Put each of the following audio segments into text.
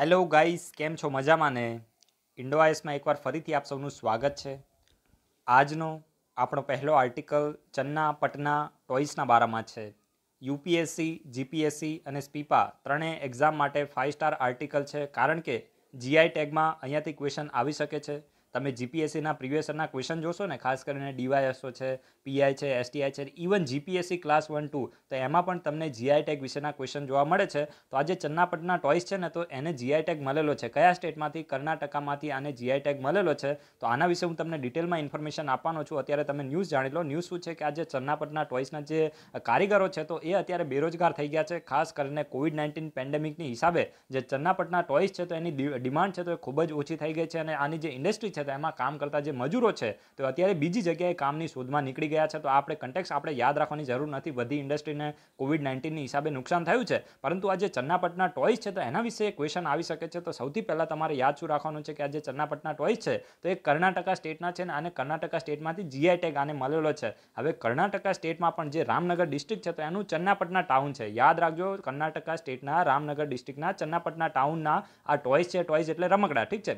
hello guys કેમ છો મજામાં ને ઇન્ડોઆઈસમાં એકવાર ફરીથી આપ સૌનું સ્વાગત છે આજનો આપણો પહેલો આર્ટિકલ ચન્ના પટના ટોઈસના બારામાં છે યુપીએસસી જીપીએસસી અને સ્પીપા ત્રણેય એક્ઝામ માટે ફાઇવ સ્ટાર આર્ટિકલ છે કારણ કે જીઆઈ ટેગમાં અહીંયાથી ક્વેશ્ચન આવી શકે છે તમે જીપીએસસીના પ્રિવિયસના ક્વેશ્ચન જોશો ને ખાસ કરીને ડીવાયએસઓ છે પીઆઈ છે એસટીઆઈ છે even GPSC class one two તો એમાં પણ તમને જીઆઈ ટેગ વિશેના ક્વેશ્ચન જોવા મળે છે તો આજે ચન્નાપટના ટોઈસ છે ને તો એને જીઆઈ ટેગ મળેલો છે કયા સ્ટેટમાંથી કર્ણાટકામાંથી આને જીઆઈ ટેગ મળેલો છે તો આના વિશે હું તમને ડિટેલમાં ઇન્ફોર્મેશન આપવાનો છું અત્યારે તમે ન્યૂઝ જાણી લો ન્યૂઝ શું છે કે આજે ચન્નાપટના ટોઈસના જે કારીગરો છે તો એ અત્યારે બેરોજગાર થઈ ગયા છે ખાસ કરીને કોવિડ નાઇન્ટીન પેન્ડેમિકની હિસાબે જે ચન્નાપટના ટોઈસ છે તો એની ડિમાન્ડ છે તો એ ખૂબ જ ઓછી થઈ ગઈ છે અને આની જે ઇન્ડસ્ટ્રી છે છે તેમાં કામ કરતા જે મજૂરો છે તો અત્યારે બીજી જગ્યાએ કામની શોધમાં નીકળી ગયા છે તો આપણે કન્ટેક્સ આપણે યાદ રાખવાની જરૂર નથી બધી ઇન્ડસ્ટ્રીને કોવિડ નાઇન્ટીનની હિસાબે નુકસાન થયું છે પરંતુ આ જે ચન્નાપટના ટોયસ છે તો એના વિશે ક્વેશ્ચન આવી શકે છે તો સૌથી પહેલાં તમારે યાદ શું રાખવાનું છે કે આ જે ચન્નાપટના ટોયસ છે તો એ કર્ણાટકા સ્ટેટના છે ને અને કર્ણાટકા સ્ટેટમાંથી જીઆઈ ટેગ આને મળેલો છે હવે કર્ણાટકા સ્ટેટમાં પણ જે રામનગર ડિસ્ટ્રિક્ટ છે તો એનું ચન્નાપટના ટાઉન છે યાદ રાખજો કર્ણાટકા સ્ટેટના રામનગર ડિસ્ટ્રિક્ટના ચન્નાપટના ટાઉનના આ ટોયસ છે ટોયસ એટલે રમકડા ઠીક છે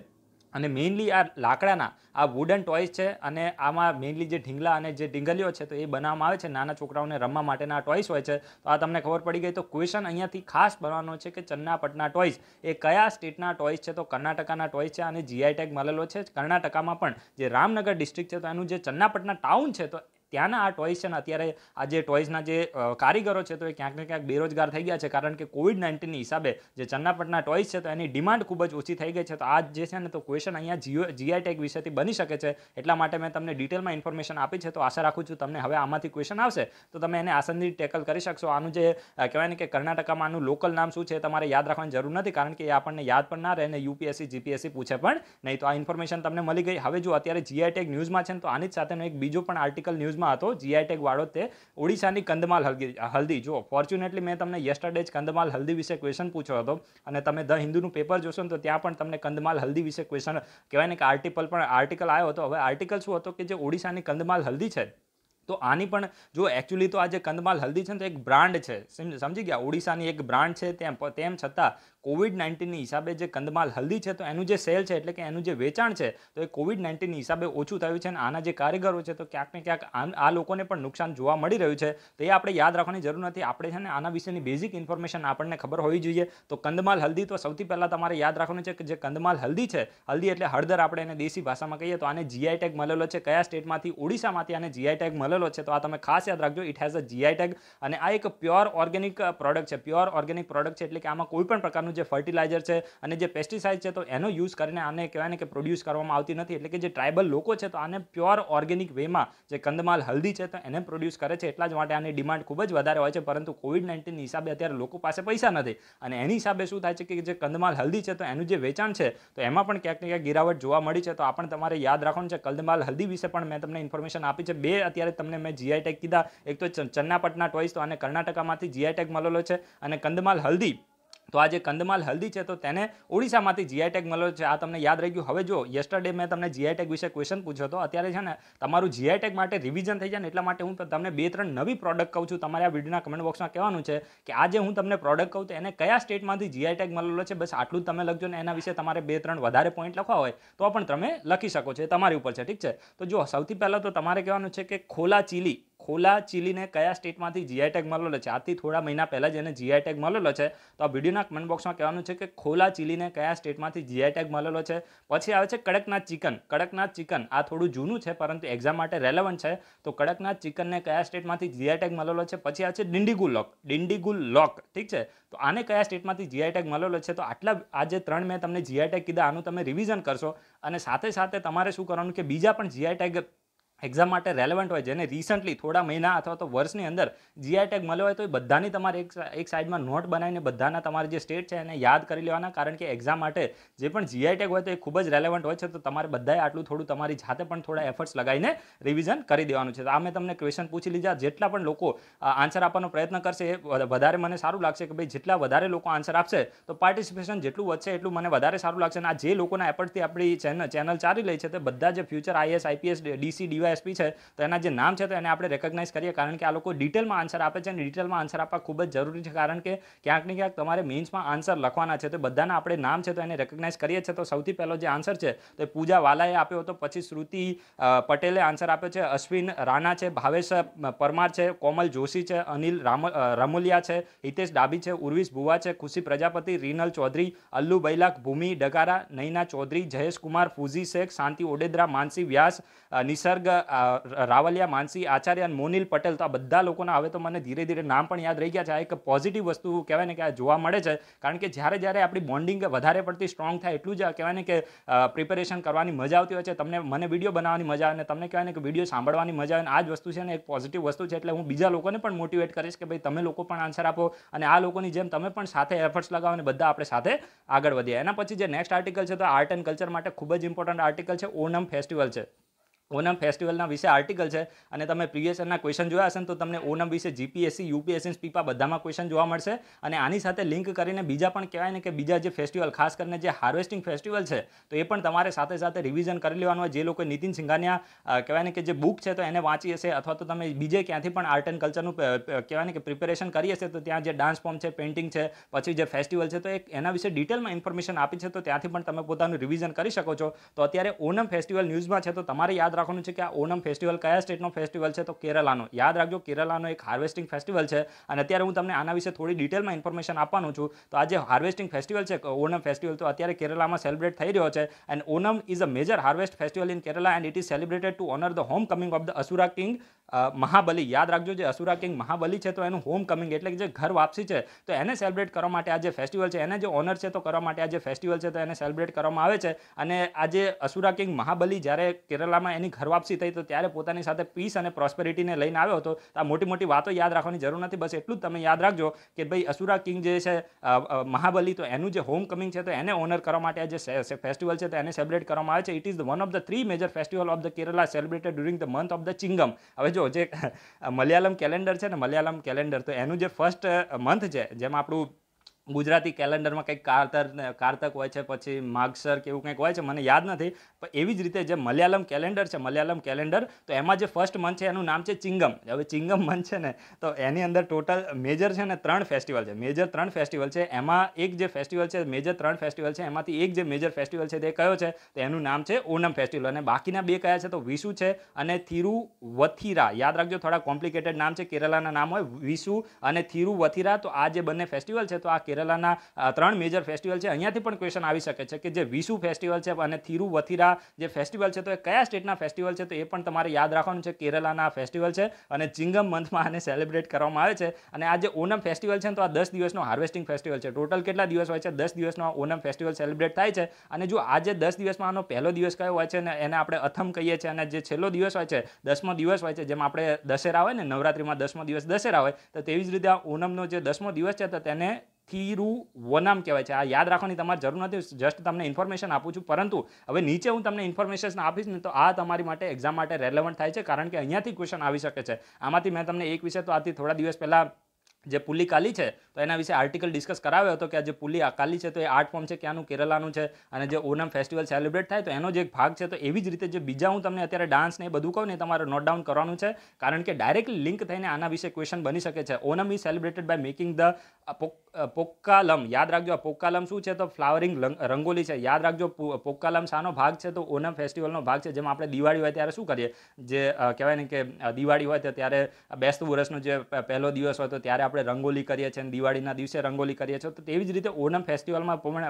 અને મેઇનલી આ લાકડાના આ વુડન ટોયસ છે અને આમાં મેઇનલી જે ઢીંગલા અને જે ઢીંગલીઓ છે તો એ બનાવવામાં આવે છે નાના છોકરાઓને રમવા માટેના ટોયસ હોય છે તો આ તમને ખબર પડી ગઈ તો ક્વેશ્ચન અહીંયાથી ખાસ બનવાનો છે કે ચન્નાપટના ટોયસ એ કયા સ્ટેટના ટોયસ છે તો કર્ણાટકાના ટોયસ છે અને જીઆઈ ટેગ મળેલો છે કર્ણાટકામાં પણ જે રામનગર ડિસ્ટ્રિક્ટ છે તો એનું જે ચન્નાપટના ટાઉન છે તો ત્યાંના આ ટોયસ છે ને અત્યારે આ જે ટોયઝના જે કારીગરો છે તો એ ક્યાંક ને ક્યાંક બેરોજગાર થઈ ગયા છે કારણ કે કોવિડ નાઇન્ટીનની હિસાબે જે ચન્નાપટના ટોયસ છે તો એની ડિમાન્ડ ખૂબ જ ઓછી થઈ ગઈ છે તો આ જે છે ને તો ક્વેશ્ચન અહીંયા જીઓ જીઆઈ ટેક વિશેથી બની શકે છે એટલા માટે મેં તમને ડિટેલમાં ઇન્ફોર્મેશન આપી છે તો આશા રાખું છું તમને હવે આમાંથી ક્વેશ્ચન આવશે તો તમે એને આસાનથી ટેકલ કરી શકશો આનું જે કહેવાય ને કે કર્ણાટકામાં આનું લોકલ નામ શું છે તમારે યાદ રાખવાની જરૂર નથી કારણ કે એ આપણને યાદ પણ ના રહે ને યુપીએસસી જીપીએસસી પૂછે પણ નહીં તો આ ઇન્ફોર્મેશન તમને મળી ગઈ હવે જો અત્યારે જીઆઈ ટેક ન્યૂઝમાં છે ને તો આની જ સાથેનો એક બીજો પણ આર્ટિકલ ન્યૂઝમાં લિસ્ટમાં હતો જીઆઈટેક વાળો તે ઓડિશાની કંદમાલ હલ્દી હલ્દી જો ફોર્ચ્યુનેટલી મેં તમને યસ્ટરડે જ કંદમાલ હલ્દી વિશે ક્વેશ્ચન પૂછ્યો હતો અને તમે ધ હિન્દુનું પેપર જોશો ને તો ત્યાં પણ તમને કંદમાલ હલ્દી વિશે ક્વેશ્ચન કહેવાય ને કે આર્ટિકલ પણ આર્ટિકલ આવ્યો હતો હવે આર્ટિકલ શું હતો કે જે ઓડિશાની કંદમાલ હલ્દી છે તો આની પણ જો એકચ્યુઅલી તો આ જે કંદમાલ હલ્દી છે ને તો એક બ્રાન્ડ છે સમજી ગયા ઓડિશાની એક બ્રાન્ડ છે તેમ તેમ છતાં કોવિડ નાઇન્ટીનની હિસાબે જે કંદમાલ હલ્દી છે તો એનું જે સેલ છે એટલે કે એનું જે વેચાણ છે તો એ કોવિડ નાઇન્ટીનની હિસાબે ઓછું થયું છે અને આના જે કારીગરો છે તો ક્યાંક ને ક્યાંક આ લોકોને પણ નુકસાન જોવા મળી રહ્યું છે તો એ આપણે યાદ રાખવાની જરૂર નથી આપણે છે ને આના વિશેની બેઝિક ઇન્ફોર્મેશન આપણને ખબર હોવી જોઈએ તો કંદમાલ હલ્દી તો સૌથી પહેલાં તમારે યાદ રાખવાનું છે કે જે કંદમાલ હલ્દી છે હલ્દી એટલે હળદર આપણે એને દેશી ભાષામાં કહીએ તો આને જીઆઈ ટેગ મળેલો છે કયા સ્ટેટમાંથી ઓડિશામાંથી આને જીઆઈ ટેગ મળેલો છે તો આ તમે ખાસ યાદ રાખજો it has a GI tag અને આ એક પ્યોર ઓર્ગેનિક પ્રોડક્ટ છે પ્યોર ઓર્ગેનિક પ્રોડક્ટ છે એટલે કે આમાં કોઈ પણ પ્રકારનું જે ફર્ટિલાઇઝર છે અને જે પેસ્ટિસાઇડ છે તો એનો યુઝ કરીને આને કહેવાય ને કે પ્રોડ્યુસ કરવામાં આવતી નથી એટલે કે જે ટ્રાઇબલ લોકો છે તો આને પ્યોર ઓર્ગેનિક વેમાં જે કંદમાલ હલ્દી છે તો એને પ્રોડ્યુસ કરે છે એટલા જ માટે આની ડિમાન્ડ ખૂબ જ વધારે હોય છે પરંતુ કોવિડ નાઇન્ટીનની હિસાબે અત્યારે લોકો પાસે પૈસા નથી અને એની હિસાબે શું થાય છે કે જે કંદમાલ હલ્દી છે તો એનું જે વેચાણ છે તો એમાં પણ ક્યાંક ને ક્યાંક ગિરાવટ જોવા મળી છે તો આ પણ તમારે યાદ રાખવાનું છે કંદમાલ હલ્દી વિશે પણ મેં તમને ઇન્ફોર્મેશન આપી છે બે અત્યારે તમને મેં જીઆઈ ટેગ કીધા એક તો ચન્નાપટના ટોઈસ તો અને કર્ણાટકામાંથી જીઆઈટેક મળેલો છે અને કંદમાલ હલ્દી તો આજે કંદમાલ હલ્દી છે તો તેને ઓડિશામાંથી જીઆઈ ટેગ મળ્યો છે આ તમને યાદ રહી ગયું હવે જો યસ્ટરડે મેં તમને જીઆઈટેક વિશે ક્વેશ્ચન પૂછ્યો હતો અત્યારે છે ને તમારું જીઆઈ ટેગ માટે રિવિઝન થઈ જાય ને એટલા માટે હું તમને બે ત્રણ નવી પ્રોડક્ટ કહું છું તમારે આ વિડીયોના કમેન્ટ બોક્સમાં કહેવાનું છે કે આજે હું તમને પ્રોડક્ટ કહું તો એને કયા સ્ટેટમાંથી જીઆઈ ટેગ મળેલો છે બસ આટલું તમે લખજો ને એના વિશે તમારે બે ત્રણ વધારે પોઈન્ટ લખવા હોય તો પણ તમે લખી શકો છો તમારી ઉપર છે ઠીક છે તો જો સૌથી પહેલાં તો તમારે કહેવાનું છે કે ખોલા ચીલી ખોલા ચીલીને કયા સ્ટેટમાંથી જીઆઈ ટેગ મળેલો છે આથી થોડા મહિના પહેલાં જ એને જીઆઈ ટેગ મળેલો છે તો આ વિડીયોના કમેન્ટ બોક્સમાં કહેવાનું છે કે ખોલા ચીલીને કયા સ્ટેટમાંથી જીઆઈ ટેગ મળેલો છે પછી આવે છે કડકનાથ ચિકન કડકનાથ ચિકન આ થોડું જૂનું છે પરંતુ એક્ઝામ માટે રેલેવન્ટ છે તો કડકનાથ ચિકનને કયા સ્ટેટમાંથી જીઆઈ ટેગ મળેલો છે પછી આવે છે ડિંડીગુલ લોક ડિંડીગુલ લોક ઠીક છે તો આને કયા સ્ટેટમાંથી જીઆઈ ટેગ મળેલો છે તો આટલા આ જે ત્રણ મેં તમને જીઆઈ ટેગ કીધા આનું તમે રિવિઝન કરશો અને સાથે સાથે તમારે શું કરવાનું કે બીજા પણ જીઆઈ ટેગ એક્ઝામ માટે રેલેવન્ટ હોય જેને રિસન્ટલી થોડા મહિના અથવા તો વર્ષની અંદર જીઆઈ ટેગ મળ્યો હોય તો એ બધાની તમારે એક એક સાઈડમાં નોટ બનાવીને બધાના તમારે જે સ્ટેટ છે એને યાદ કરી લેવાના કારણ કે એક્ઝામ માટે જે પણ જીઆઈ ટેગ હોય તો એ ખૂબ જ રેલેવન્ટ હોય છે તો તમારે બધાએ આટલું થોડું તમારી જાતે પણ થોડા એફર્ટ્સ લગાવીને રિવિઝન કરી દેવાનું છે તો આ મેં તમને ક્વેશ્ચન પૂછી લીધા જેટલા પણ લોકો આન્સર આપવાનો પ્રયત્ન કરશે એ વધારે મને સારું લાગશે કે ભાઈ જેટલા વધારે લોકો આન્સર આપશે તો પાર્ટિસિપેશન જેટલું વધશે એટલું મને વધારે સારું લાગશે અને આ જે લોકોના એફર્ટથી આપણી ચેનલ ચેનલ ચાલી રહી છે તે બધા જે future IAS IPS DC DySP છે તો એના જે નામ છે તો એને આપણે રેકગ્નાઇઝ કરીએ કારણ કે આ લોકો ડિટેલમાં આન્સર આપે છે અને ડિટેલમાં આન્સર આપવા ખૂબ જ જરૂરી છે કારણ કે ક્યાંક ને ક્યાંક તમારે મેન્સમાં આન્સર લખવાના છે તો બધાના આપણે નામ છે તો એને રેકગ્નાઇઝ કરીએ છીએ તો સૌથી પહેલો જે આન્સર છે તો પૂજા વાલાએ આપ્યો હતો પછી શ્રુતિ પટેલે આન્સર આપ્યો છે અશ્વિન રાણા છે ભાવેશ પરમાર છે કોમલ જોશી છે અનિલ રામ રમુલિયા છે હિતેશ ડાબી છે ઉર્વિશ ભુવા છે ખુશી પ્રજાપતિ રીનલ ચૌધરી અલ્લુ બૈલાખ ભૂમિ ડગારા નૈના ચૌધરી જયેશ કુમાર ફૂઝી શેખ શાંતિ ઓડેદરા માનસી વ્યાસ નિસર્ગ રાવલિયા માનસી આચાર્ય અને મોનિલ પટેલ તો આ બધા લોકોના હવે તો મને ધીરે ધીરે નામ પણ યાદ રહી ગયા છે આ એક પોઝિટિવ વસ્તુ કહેવાય ને કે આ જોવા મળે છે કારણ કે જ્યારે જ્યારે આપણી બોન્ડિંગ વધારે પડતી સ્ટ્રોંગ થાય એટલું જ કહેવાય ને કે પ્રિપેરેશન કરવાની મજા આવતી હોય છે તમને મને વિડીયો બનાવવાની મજા આવે અને તમને કહેવાય ને કે વિડીયો સાંભળવાની મજા આવે અને આ જ વસ્તુ છે ને એક પોઝિટિવ વસ્તુ છે એટલે હું બીજા લોકોને પણ મોટિવેટ કરીશ કે ભાઈ તમે લોકો પણ આન્સર આપો અને આ લોકોની જેમ તમે પણ સાથે એફર્ટ્સ લગાવો અને બધા આપણે સાથે આગળ વધીએ એના પછી જે નેક્સ્ટ આર્ટિકલ છે તો આર્ટ એન્ડ કલ્ચર માટે ખૂબ જ ઇમ્પોર્ટન્ટ આર્ટિકલ છે ઓનમ ફેસ્ટિવલ છે ઓનમ ફેસ્ટિવલના વિશે આર્ટિકલ છે અને તમે પ્રિવિયસ યરના ક્વેશ્ચન જોયા હશે તો તમને ઓનમ વિશે જીપીએસસી યુપીએસસી પીપા બધામાં ક્વેશ્ચન જોવા મળશે અને આની સાથે લિંક કરીને બીજા પણ કહેવાય ને કે બીજા જે ફેસ્ટિવલ ખાસ કરીને જે હાર્વેસ્ટિંગ ફેસ્ટિવલ છે તો એ પણ તમારે સાથે સાથે રિવિઝન કરી લેવાનું જે લોકો નીતિન સિંઘાનિયા કહેવાય ને કે જે બુક છે તો એને વાંચી હશે અથવા તો તમે બીજે ક્યાંથી પણ આર્ટ એન્ડ કલ્ચરનું કહેવાય ને કે પ્રિપેરેશન કરી હશે તો ત્યાં જે ડાન્સ ફોર્મ છે પેઇન્ટિંગ છે પછી જે ફેસ્ટિવલ છે તો એક એના વિશે ડિટેલમાં ઇન્ફોર્મેશન આપી છે તો ત્યાંથી પણ તમે પોતાનું રિવિઝન કરી શકો છો તો અત્યારે ઓનમ ફેસ્ટિવલ ન્યૂઝમાં છે તો તમારે યાદ યાદ રાખવાનું છે કે આ ઓનમ ફેસ્ટિવલ કયા સ્ટેટનો ફેસ્ટિવલ છે તો કેરલાનો યાદ રાખજો કેરલાનો એક હાર્વેસ્ટિંગ ફેસ્ટિવલ છે અને અત્યારે હું તમને આના વિશે થોડી ડિટેલમાં ઇન્ફોર્મેશન આપવાનું છું તો આ જે હાર્વેસ્ટિંગ ફેસ્ટિવલ છે ઓનમ ફેસ્ટિવલ તો અત્યારે કેરલામાં સેલિબ્રેટ થઈ રહ્યો છે and Onam is a major harvest festival in Kerala and it is celebrated to honour the home coming of the asura king Mahabali યાદ રાખજો જે અસુરા કિંગ મહાબલી છે તો એનું હોમ કમિંગ એટલે કે જે ઘર વાપસી છે તો એને સેલિબ્રેટ કરવા માટે આ જે ફેસ્ટિવલ છે એને જે ઓનર છે તો કરવા માટે આ જે ફેસ્ટિવલ છે તો એને સેલિબ્રેટ કરવામાં આવે છે અને આજે અસુરા કિંગ મહાબલી જ્યારે કેરલામાં એની એની ઘરવાપસી થઈ તો ત્યારે પોતાની સાથે પીસ અને પ્રોસ્પેરિટીને લઈને આવ્યો હતો આ મોટી મોટી વાતો યાદ રાખવાની જરૂર નથી બસ એટલું જ તમે યાદ રાખજો કે ભાઈ અસુરા કિંગ જે છે મહાબલી તો એનું જે હોમ કમિંગ છે તો એને ઓનર કરવા માટે જે ફેસ્ટિવલ છે તો એને સેલિબ્રેટ કરવામાં આવે છે it is one of the three major festival of the Kerala celebrated during the month of the Chingam હવે જો જે મલયાલમ કેલેન્ડર છે ને મલયાલમ કેલેન્ડર તો એનું જે ફર્સ્ટ મંથ છે જેમાં આપણું ગુજરાતી કેલેન્ડરમાં કંઈક કારતર કારતક હોય છે પછી માગસર કે એવું કંઈક હોય છે મને યાદ નથી પણ એવી જ રીતે જે મલયાલમ કેલેન્ડર છે મલયાલમ કેલેન્ડર તો એમાં જે ફર્સ્ટ મંથ છે એનું નામ છે ચિંગમ હવે ચિંગમ મંથ છે ને તો એની અંદર ટોટલ મેજર છે ને ત્રણ ફેસ્ટિવલ છે મેજર ત્રણ ફેસ્ટિવલ છે એમાં એક જે ફેસ્ટિવલ છે મેજર ત્રણ ફેસ્ટિવલ છે એમાંથી એક જે મેજર ફેસ્ટિવલ છે તે કયો છે તો એનું નામ છે ઓનમ ફેસ્ટિવલ અને બાકીના બે કયા છે તો વિશુ છે અને વથિરા યાદ રાખજો થોડા કોમ્પ્લિકેટેડ નામ છે કેરલાના નામ હોય વિશુ અને વથિરા તો આ જે બંને ફેસ્ટિવલ છે તો આ કેરલાના ત્રણ મેજર ફેસ્ટિવલ છે અહીંયાથી પણ ક્વેશ્ચન આવી શકે છે કે જે વિશુ ફેસ્ટિવલ છે અને વથિરા જે ફેસ્ટિવલ છે તો એ કયા સ્ટેટના ફેસ્ટિવલ છે તો એ પણ તમારે યાદ રાખવાનું છે કેરલાના ફેસ્ટિવલ છે અને ચિંગમ મંથમાં આને સેલિબ્રેટ કરવામાં આવે છે અને આ જે ઓનમ ફેસ્ટિવલ છે તો આ દસ દિવસનો હાર્વેસ્ટિંગ ફેસ્ટિવલ છે ટોટલ કેટલા દિવસ હોય છે દસ દિવસનો ઓનમ ફેસ્ટિવલ સેલિબ્રેટ થાય છે અને જો આજે દસ દિવસમાં આનો પહેલો દિવસ કયો હોય છે ને એને આપણે અથમ કહીએ છીએ અને જે છેલ્લો દિવસ હોય છે દસમો દિવસ હોય છે જેમ આપણે દશેરા હોય ને નવરાત્રિમાં દસમો દિવસ દશેરા હોય તો તેવી જ રીતે આ ઓનમનો જે દસમો દિવસ છે તો તેને તિરુવનામ કહેવાય છે આ યાદ રાખવાની તમારે જરૂર નથી જસ્ટ તમને ઇન્ફોર્મેશન આપું છું પરંતુ હવે નીચે હું તમને ઇન્ફોર્મેશન આપીશ ને તો આ તમારી માટે એક્ઝામ માટે રેલેવન્ટ થાય છે કારણ કે અહીંયાથી ક્વેશ્ચન આવી શકે છે આમાંથી મેં તમને એક વિશે તો આથી થોડા દિવસ પહેલાં જે પુલી કાલી છે તો એના વિશે આર્ટિકલ ડિસ્કસ કરાવ્યો હતો કે આ જે પુલી કાલી છે તો એ આર્ટ ફોર્મ છે ક્યાંનું કેરલાનું છે અને જે ઓનમ ફેસ્ટિવલ સેલિબ્રેટ થાય તો એનો જે એક ભાગ છે તો એવી જ રીતે જે બીજા હું તમને અત્યારે ડાન્સ ને એ બધું કહું ને તમારે નોટ ડાઉન કરવાનું છે કારણ કે ડાયરેક્ટલી લિંક થઈને આના વિશે ક્વેશ્ચન બની શકે છે Onam is celebrated by making the pookalam યાદ રાખજો આ પોક્કાલમ શું છે તો ફ્લાવરિંગ રંગોલી છે યાદ રાખજો પોક્કાલમ શાનો ભાગ છે તો ઓનમ ફેસ્ટિવલનો ભાગ છે જેમ આપણે દિવાળી હોય ત્યારે શું કરીએ જે કહેવાય ને કે દિવાળી હોય તો ત્યારે બેસતું વર્ષનો જે પહેલો દિવસ હોય તો ત્યારે આપણે રંગોલી કરીએ છીએ દિવાળીના દિવસે રંગોલી કરીએ છીએ તો તેવી જ રીતે ઓનમ ફેસ્ટિવલમાં પણ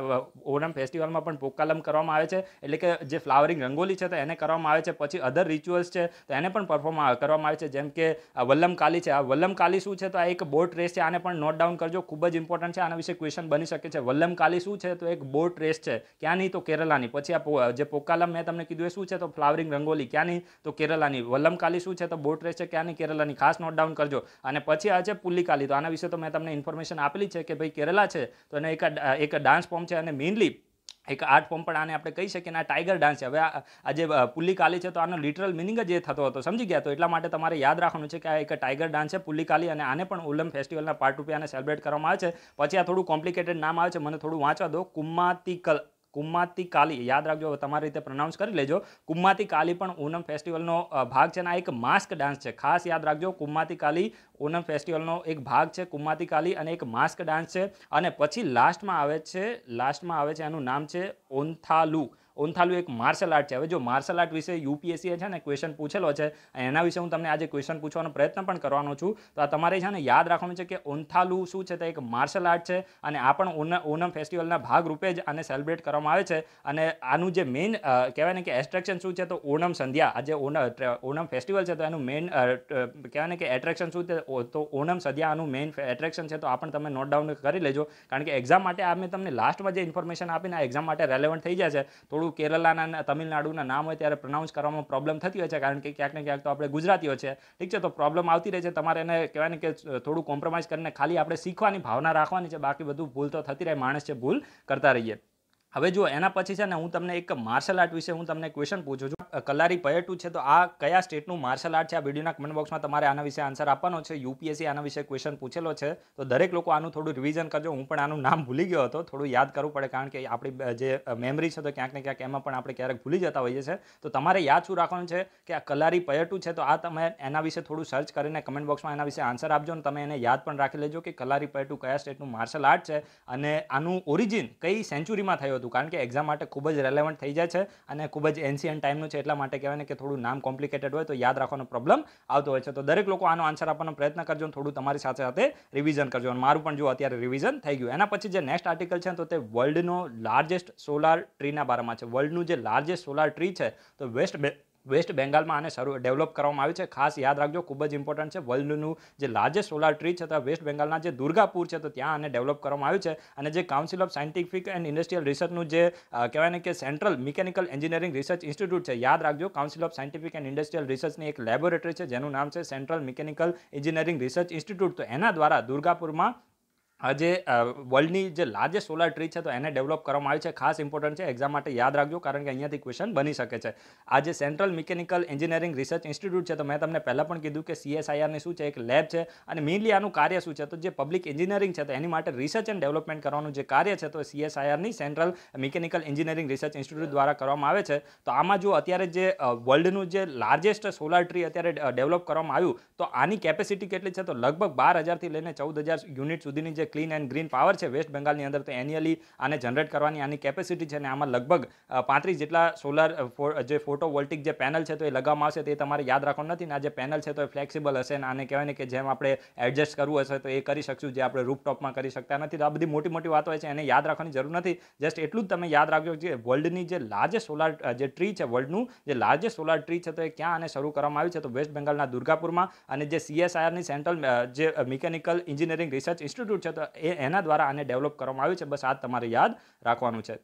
ઓનમ ફેસ્ટિવલમાં પણ પોકાલમ કરવામાં આવે છે એટલે કે જે ફ્લાવરિંગ રંગોલી છે તો એને કરવામાં આવે છે પછી અધર રિચ્યુઅલ્સ છે તો એને પણ પરફોર્મ કરવામાં આવે છે જેમ કે વલ્લમ કાલી છે આ વલ્લમ કાલી શું છે તો આ એક બોટ રેસ છે આને પણ નોટ ડાઉન કરજો ખૂબ જ ઇમ્પોર્ટન્ટ છે આના વિશે ક્વેશ્ચન બની શકે છે વલ્લમ કાલી શું છે તો એક બોટ રેસ છે ક્યાં નહીં તો કેરલાની પછી આ જે પોકાલમ મેં તમને કીધું એ શું છે તો ફ્લાવરિંગ રંગોલી ક્યાં નહીં તો કેરલાની વલ્લમ કાલી શું છે તો બોટ રેસ છે ક્યાં નહીં કેરલાની ખાસ નોટ ડાઉન કરજો અને પછી આ છે પુલ્લી કાલી તો આના વિશે તો મેં તમને ઇન્ફોર્મેશન આપેલી છે કે ભાઈ કેરલા છે તો એને એક એક ડાન્સ ફોર્મ છે અને મેઇનલી એક આર્ટ ફોર્મ પણ આને આપણે કહી શકીએ આ ટાઈગર ડાન્સ છે હવે આ જે પુલ્લી કાલી છે તો આનો લિટરલ મિનિંગ જ એ થતો હતો સમજી ગયા તો એટલા માટે તમારે યાદ રાખવાનું છે કે આ એક ટાઈગર ડાન્સ છે પુલ્લી કાલી અને આને પણ ઓલમ ફેસ્ટિવલના પાર્ટ રૂપે આને સેલિબ્રેટ કરવામાં આવે છે પછી આ થોડું કોમ્પ્લિકેટેડ નામ આવે છે મને થોડું વાંચવા દો કુમ્માતિકલ કુમ્માતી કાલી યાદ રાખજો તમારી રીતે પ્રનાઉન્સ કરી લેજો કુમ્માતી કાલી પણ ઓનમ ફેસ્ટિવલનો ભાગ છે અને આ એક માસ્ક ડાન્સ છે ખાસ યાદ રાખજો કુમ્માતી કાલી ઓનમ ફેસ્ટિવલનો એક ભાગ છે કુમાતી કાલી અને એક માસ્ક ડાન્સ છે અને પછી લાસ્ટમાં આવે છે લાસ્ટમાં આવે છે એનું નામ છે ઓન્થાલુ ઓન્થાલુ એક માર્શલ આર્ટ છે હવે જો માર્શલ આર્ટ વિશે યુપીએસસીએ છે ને ક્વેશ્ચન પૂછેલો છે એના વિશે હું તમને આજે ક્વેશ્ચન પૂછવાનો પ્રયત્ન પણ કરવાનો છું તો આ તમારે છે ને યાદ રાખવાનું છે કે ઓન્થાલુ શું છે તે એક માર્શલ આર્ટ છે અને આ પણ ઓનમ ફેસ્ટિવલના ભાગરૂપે જ આને સેલિબ્રેટ કરવામાં આવે છે અને આનું જે મેઇન કહેવાય ને કે એટ્રેક્શન શું છે તો ઓનમ સંધ્યા આજે ઓનમ ફેસ્ટિવલ છે તો એનું મેઇન કહેવાય ને કે એટ્રેક્શન શું છે તો ઓનમ સંધ્યા આનું મેઇન એટ્રેક્શન છે તો આ પણ તમે નોટ ડાઉન કરી લેજો કારણ કે એક્ઝામ માટે આ મેં તમને લાસ્ટમાં જે ઇન્ફોર્મેશન આપીને આ એક્ઝામ માટે રેલેવન્ટ થઈ જાય છે થોડું થોડું કેરલાના તમિલનાડુના નામ હોય ત્યારે પ્રનાઉન્સ કરવામાં પ્રોબ્લેમ થતી હોય છે કારણ કે ક્યાંક ને ક્યાંક તો આપણે ગુજરાતીઓ છે ઠીક છે તો પ્રોબ્લેમ આવતી રહે છે તમારે એને કહેવાય ને કે થોડું કોમ્પ્રોમાઇઝ કરીને ખાલી આપણે શીખવાની ભાવના રાખવાની છે બાકી બધું ભૂલ તો થતી રહે માણસ છે ભૂલ કરતા રહીએ હવે જો એના પછી છે ને હું તમને એક માર્શલ આર્ટ વિશે હું તમને ક્વેશ્ચન પૂછું છું કલારી પયટુ છે તો આ કયા સ્ટેટનું માર્શલ આર્ટ છે આ વિડીયોના કમેન્ટ બોક્સમાં તમારે આના વિશે આન્સર આપવાનો છે યુપીએસસી આના વિશે ક્વેશ્ચન પૂછેલો છે તો દરેક લોકો આનું થોડું રિવિઝન કરજો હું પણ આનું નામ ભૂલી ગયો હતો થોડું યાદ કરવું પડે કારણ કે આપણી જે મેમરી છે તો ક્યાંક ને ક્યાંક એમાં પણ આપણે ક્યારેક ભૂલી જતા હોઈએ છીએ તો તમારે યાદ શું રાખવાનું છે કે આ કલારી પયટુ છે તો આ તમે એના વિશે થોડું સર્ચ કરીને કમેન્ટ બોક્સમાં એના વિશે આન્સર આપજો અને તમે એને યાદ પણ રાખી લેજો કે કલારી પયટુ કયા સ્ટેટનું માર્શલ આર્ટ છે અને આનું ઓરિજિન કઈ સેન્ચુરીમાં થયો હતું કારણ કે એક્ઝામ માટે ખૂબ જ રેલેવન્ટ થઈ જાય છે અને ખૂબ જ એન્સિયન ટાઈમનું છે એટલા માટે કહેવાય ને કે થોડું નામ કોમ્પ્લિકેટેડ હોય તો યાદ રાખવાનો પ્રોબ્લમ આવતો હોય છે તો દરેક લોકો આનો આન્સર આપવાનો પ્રયત્ન કરજો થોડું તમારી સાથે સાથે રિવિઝન કરજો અને મારું પણ જો અત્યારે રિવિઝન થઈ ગયું એના પછી જે નેક્સ્ટ આર્ટિકલ છે તો તે વર્લ્ડનો લાર્જેસ્ટ સોલાર ટ્રીના બારામાં છે વર્લ્ડનું જે લાર્જેસ્ટ સોલાર ટ્રી છે તો વેસ્ટ વેસ્ટ બેંગાલમાં આને શરૂ ડેવલપ કરવામાં આવ્યું છે ખાસ યાદ રાખજો ખૂબ જ ઇમ્પોર્ટન્ટ છે વર્લ્ડનું જે લાર્જેસ્ટ સોલાર ટ્રી છે તો વેસ્ટ બેંગાલના જે દુર્ગાપુર છે તો ત્યાં આને ડેવલપ કરવામાં આવ્યું છે અને જે council of scientific and industrial રિસર્ચનું જે કહેવાય ને કે central mechanical engineering research institute છે યાદ રાખજો council of scientific and industrial રિસર્ચની એક લેબોરેટરી છે જેનું નામ છે central mechanical engineering research institute તો એના દ્વારા દુર્ગાપુરમાં આજે વર્લ્ડની જે લાર્જેસ્ટ સોલાર ટ્રી છે તો એને ડેવલપ કરવામાં આવી છે ખાસ ઇમ્પોર્ટન્ટ છે એક્ઝામ માટે યાદ રાખજો કારણ કે અહીંયાથી ક્વેશ્ચન બની શકે છે આ central mechanical engineering research institute છે તો મેં તમને પહેલાં પણ કીધું કે સીએસઆઈઆરની શું છે એક લેબ છે અને મેઇનલી આનું કાર્ય શું છે તો જે પબ્લિક એન્જિનિયરિંગ છે તો એની માટે રિસર્ચ એન્ડ ડેવલપમેન્ટ કરવાનું જે કાર્ય છે તો સીએસઆઈઆરની central mechanical engineering research institute દ્વારા કરવામાં આવે છે તો આમાં જો અત્યારે જે વર્લ્ડનું જે લાર્જેસ્ટ સોલાર ટ્રી અત્યારે ડેવલપ કરવામાં આવ્યું તો આની કેપેસિટી કેટલી છે તો લગભગ બાર હજારથી લઈને ચૌદ હજાર યુનિટ સુધીની જે જે ક્લીન એન્ડ ગ્રીન પાવર છે વેસ્ટ બેંગાલની અંદર તો એન્યુઅલી આને જનરેટ કરવાની આની કેપેસિટી છે અને આમાં લગભગ પાંત્રીસ જેટલા સોલાર જે ફોટો વોલ્ટિક જે પેનલ છે તો એ લગાવવામાં આવશે તે તમારે યાદ રાખવાનું નથી ને આ જે પેનલ છે તો એ ફ્લેક્સિબલ હશે અને આને કહેવાય ને કે જેમ આપણે એડજસ્ટ કરવું હશે તો એ કરી શકશું જે આપણે રૂપટોપમાં કરી શકતા નથી તો આ બધી મોટી મોટી વાતો હોય છે એને યાદ રાખવાની જરૂર નથી જસ્ટ એટલું જ તમે યાદ રાખજો કે વર્લ્ડની જે લાર્જેસ્ટ સોલાર જે ટ્રી છે વર્લ્ડનું જે લાર્જેસ્ટ સોલાર ટ્રી છે તો એ ક્યાં આને શરૂ કરવામાં આવ્યું છે તો વેસ્ટ બેંગાલના દુર્ગાપુરમાં અને જે સીએસઆઈઆરની સેન્ટ્રલ જે મિકેનિકલ ઇન્જિનિયરિંગ રિસર્ચ ઇન્સ્ટિટ્યૂટ છે તો એના દ્વારા આને ડેવલપ કરવામાં આવ્યું છે બસ આ તમારે યાદ રાખવાનું છે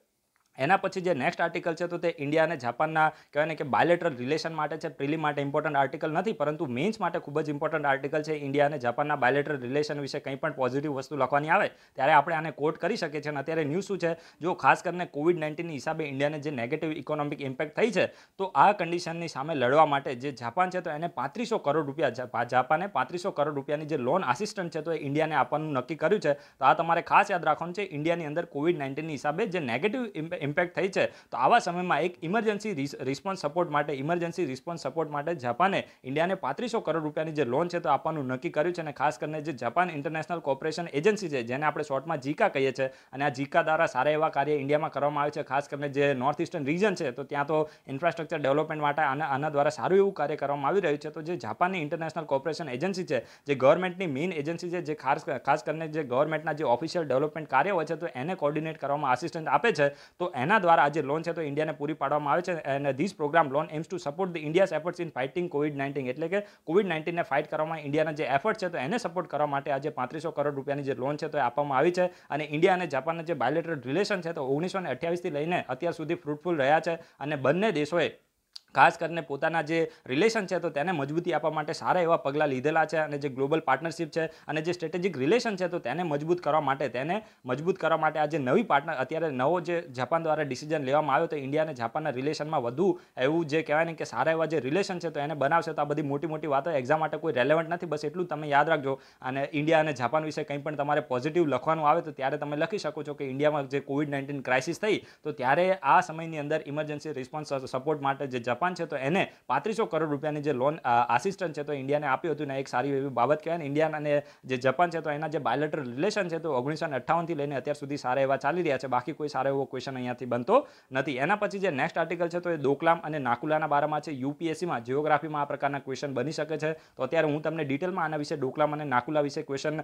એના પછી જે નેક્સ્ટ આર્ટિકલ છે તો તે ઇન્ડિયા અને જાપાનના કહેવાય ને કે બાયલેટરલ રિલેશન માટે છે પ્રિલિમ માટે ઇમ્પોર્ટન્ટ આર્ટિકલ નથી પરંતુ મેન્સ માટે ખૂબ જ ઇમ્પોર્ટન્ટ આર્ટિકલ છે ઇન્ડિયા અને જાપાનના બાયલેટરલ રિલેશન વિશે કંઈ પણ પોઝિટિવ વસ્તુ લખવાની આવે ત્યારે આપણે આને કોટ કરી શકીએ છીએ અને અત્યારે ન્યૂઝ શું છે જો ખાસ કરીને કોવિડ નાઇન્ટીનની હિસાબે ઇન્ડિયાને જે નેગેટિવ ઇકોનોમિક ઇમ્પેક્ટ થઈ છે તો આ કન્ડિશનની સામે લડવા માટે જે જાપાન છે તો એને પાંત્રીસો કરોડ રૂપિયા જાપાને પાંત્રીસો કરોડ રૂપિયાની જે લોન આસિસ્ટન્ટ છે તો એ ઇન્ડિયાને આપવાનું નક્કી કર્યું છે તો આ તમારે ખાસ યાદ રાખવાનું છે ઇન્ડિયાની અંદર કોવિડ નાઇન્ટીનની હિસાબે જે નેગેટિવ ઇમ્પેક્ટ થઈ છે તો આવા સમયમાં એક ઇમરજન્સી રિસ્પોન્સ સપોર્ટ માટે ઇમરજન્સી રિસ્પોન્સ સપોર્ટ માટે જાપાને ઇન્ડિયાને પાંત્રીસો કરોડ રૂપિયાની જે લોન છે તો આપવાનું નક્કી કર્યું છે અને ખાસ કરીને જે જાપાન ઇન્ટરનેશનલ કોર્પોરેશન એજન્સી છે જેને આપણે શોર્ટમાં જીકા કહીએ છીએ અને આ જીકા દ્વારા સારા એવા કાર્ય ઇન્ડિયામાં કરવામાં આવે છે ખાસ કરીને જે નોર્થ ઇસ્ટર્ન રિજન છે તો ત્યાં તો ઇન્ફ્રાસ્ટ્રક્ચર ડેવલપમેન્ટ માટે આના આના દ્વારા સારું એવું કાર્ય કરવામાં આવી રહ્યું છે તો જે જાપાનની ઇન્ટરનેશનલ કોર્પોરેશન એજન્સી છે જે ગવર્મેન્ટની મેઇન એજન્સી છે જે ખાસ ખાસ કરીને જે ગવર્મેન્ટના જે ઓફિશિયલ ડેવલપમેન્ટ કાર્ય હોય છે તો એને કોર્ડિનેટ કરવામાં આસિસ્ટન્ટ આપે છે તો એના દ્વારા આજે લોન છે તો ઇન્ડિયાને પૂરી પાડવામાં આવે છે and this programme loan aims to support the India's efforts in fighting COVID nineteen એટલે કે કોવિડ નાઇન્ટીનને ફાઇટ કરવામાં ઇન્ડિયાના જે એફર્ટ છે તો એને સપોર્ટ કરવા માટે આજે પાંત્રીસો કરોડ રૂપિયાની જે લોન છે તો આપવામાં આવી છે અને ઇન્ડિયા અને જાપાનના જે બાયોલેટરલ રિલેશન છે તો ઓગણીસો અઠ્યાવીસથી લઈને અત્યાર સુધી ફ્રૂટફુલ રહ્યા છે અને બંને દેશોએ ખાસ કરીને પોતાના જે રિલેશન છે તો તેને મજબૂતી આપવા માટે સારા એવા પગલાં લીધેલા છે અને જે ગ્લોબલ પાર્ટનરશિપ છે અને જે સ્ટ્રેટેજિક રિલેશન છે તો તેને મજબૂત કરવા માટે તેને મજબૂત કરવા માટે આજે નવી પાર્ટનર અત્યારે નવો જે જાપાન દ્વારા ડિસિઝન લેવામાં આવ્યો તો ઇન્ડિયા અને જાપાનના રિલેશનમાં વધુ એવું જે કહેવાય ને કે સારા એવા જે રિલેશન છે તો એને બનાવશે તો આ બધી મોટી મોટી વાતો એક્ઝામ માટે કોઈ રેલેવન્ટ નથી બસ એટલું તમે યાદ રાખજો અને ઇન્ડિયા અને જાપાન વિશે કંઈ પણ તમારે પોઝિટિવ લખવાનું આવે તો ત્યારે તમે લખી શકો છો કે ઇન્ડિયામાં જે કોવિડ નાઇન્ટીન ક્રાઇસિસ થઈ તો ત્યારે આ સમયની અંદર ઇમરજન્સી રિસ્પોન્સ સપોર્ટ માટે જે જાપાન છે તો એને પાંત્રીસો કરોડ રૂપિયાની જે લોન આસિસ્ટન્ટ છે તો ઇન્ડિયાને આપ્યું હતું ને એક સારી એવી બાબત કહેવાય ઇન્ડિયા અને જે જાપાન છે તો એના જે બાયલેટરલ રિલેશન છે તો ઓગણીસો અઠ્ઠાવનથી લઈને અત્યાર સુધી સારા એવા ચાલી રહ્યા છે બાકી કોઈ સારો એવો ક્વેશ્ચન અહીંયાથી બનતો નથી એના પછી જે નેક્સ્ટ આર્ટિકલ છે તો એ દોકલામ અને નાકુલાના બારામાં છે યુપીએસસીમાં જિયોગ્રાફીમાં આ પ્રકારના ક્વેશ્ચન બની શકે છે તો અત્યારે હું તમને ડિટેલમાં આના વિશે ડોકલામ અને નાકુલા વિશે ક્વેશ્ચન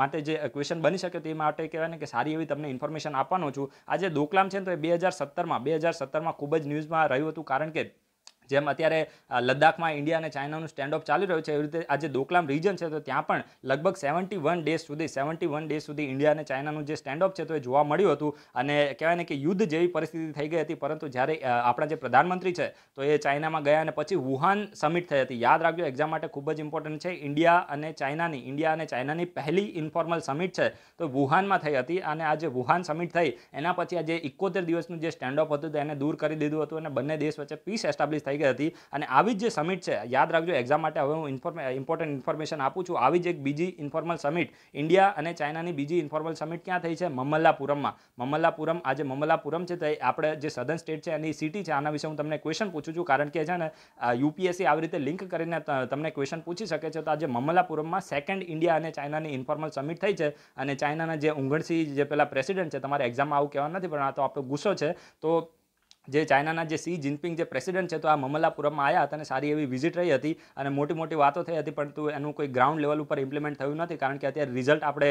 માટે જે ક્વેશ્ચન બની શકે તે માટે કહેવાય ને કે સારી એવી તમને ઇન્ફોર્મેશન આપવાનો છું આજે દોકલામ છે તો એ બે હજાર સત્તરમાં બે હજાર સત્તરમાં ખૂબ જ ન્યૂઝમાં રહ્યું હતું કારણ કે જેમ અત્યારે લદ્દાખમાં ઇન્ડિયા અને ચાઇનાનું સ્ટેન્ડ ઓફ ચાલી રહ્યું છે એવી રીતે આજે દોકલામ રીજન છે તો ત્યાં પણ લગભગ સેવન્ટી વન ડેઝ સુધી સેવન્ટી વન ડેઝ સુધી ઇન્ડિયા અને ચાઇનાનું જે સ્ટેન્ડ ઓફ છે તો એ જોવા મળ્યું હતું અને કહેવાય ને કે યુદ્ધ જેવી પરિસ્થિતિ થઈ ગઈ હતી પરંતુ જ્યારે આપણા જે પ્રધાનમંત્રી છે તો એ ચાઇનામાં ગયા અને પછી વુહાન સમિટ થઈ હતી યાદ રાખજો એક્ઝામ માટે ખૂબ જ ઇમ્પોર્ટન્ટ છે ઇન્ડિયા અને ચાઇનાની ઇન્ડિયા અને ચાઇનાની પહેલી ઇન્ફોર્મલ સમિટ છે તો વુહાનમાં થઈ હતી અને આ જે વુહાન સમિટ થઈ એના પછી આજે જે ઇકોતેર દિવસનું જે સ્ટેન્ડ અપ હતું તેને દૂર કરી દીધું હતું અને બંને દેશ વચ્ચે પીસ એસ્ટાબ્લિશ થઈ થઈ ગઈ હતી અને આવી જ જે સમિટ છે યાદ રાખજો એક્ઝામ માટે હવે હું ઇમ્પોર્ટન્ટ ઇન્ફોર્મેશન આપું છું આવી જ એક બીજી ઇન્ફોર્મલ સમિટ ઇન્ડિયા અને ચાઇનાની બીજી ઇન્ફોર્મલ સમિટ ક્યાં થઈ છે મમલ્લાપુરમમાં મમલ્લાપુરમ આજે મમલ્લાપુરમ છે તે આપણે જે સદન સ્ટેટ છે એની સિટી છે આના વિશે હું તમને ક્વેશ્ચન પૂછું છું કારણ કે છે ને યુપીએસસી આવી રીતે લિંક કરીને તમને ક્વેશ્ચન પૂછી શકે છે તો આજે મમલ્લાપુરમમાં સેકન્ડ ઇન્ડિયા અને ચાઇનાની ઇન્ફોર્મલ સમિટ થઈ છે અને ચાઇનાના જે ઉંઘણસિંહ જે પેલા પ્રેસિડેન્ટ છે તમારે એક્ઝામમાં આવું કહેવાનું નથી પણ આ તો આપણો ગુસ્સો છે તો જે ચાઇનાના જે સી જિનપિંગ જે પ્રેસિડેન્ટ છે તો આ મમલ્લાપુરમમાં આવ્યા હતા અને સારી એવી વિઝિટ રહી હતી અને મોટી મોટી વાતો થઈ હતી પરંતુ એનું કોઈ ગ્રાઉન્ડ લેવલ ઉપર ઇમ્પ્લિમેન્ટ થયું નથી કારણ કે અત્યારે રિઝલ્ટ આપણે